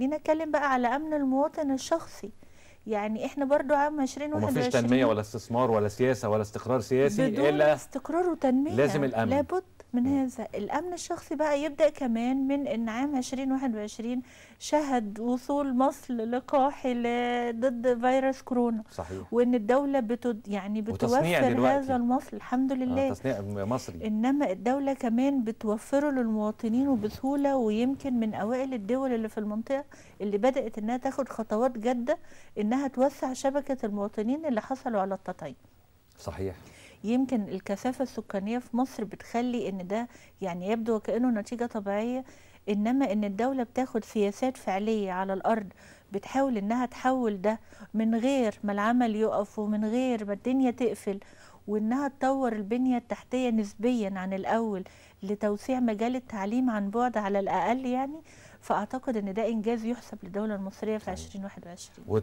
جينا نتكلم بقى على امن المواطن الشخصي يعني احنا برضو عام 2021 ومفيش تنميه ولا استثمار ولا سياسه ولا استقرار سياسي بدون الا استقرار وتنميه لازم الامن لابد من هذا الأمن الشخصي بقى يبدأ كمان من أن عام 2021 شهد وصول مصر لقاح ضد فيروس كورونا صحيح وأن الدولة بتد يعني بتوفر هذا المصل الحمد آه، لله آه تصنيع مصري إنما الدولة كمان بتوفره للمواطنين وبسهولة ويمكن من أوائل الدول اللي في المنطقة اللي بدأت أنها تاخد خطوات جادة أنها توسع شبكة المواطنين اللي حصلوا على التطعيم صحيح يمكن الكثافه السكانيه في مصر بتخلي ان ده يعني يبدو وكانه نتيجه طبيعيه انما ان الدوله بتاخد سياسات فعليه على الارض بتحاول انها تحول ده من غير ما العمل يقف ومن غير ما الدنيا تقفل وانها تطور البنيه التحتيه نسبيا عن الاول لتوسيع مجال التعليم عن بعد على الاقل يعني فاعتقد ان ده انجاز يحسب للدوله المصريه في 2021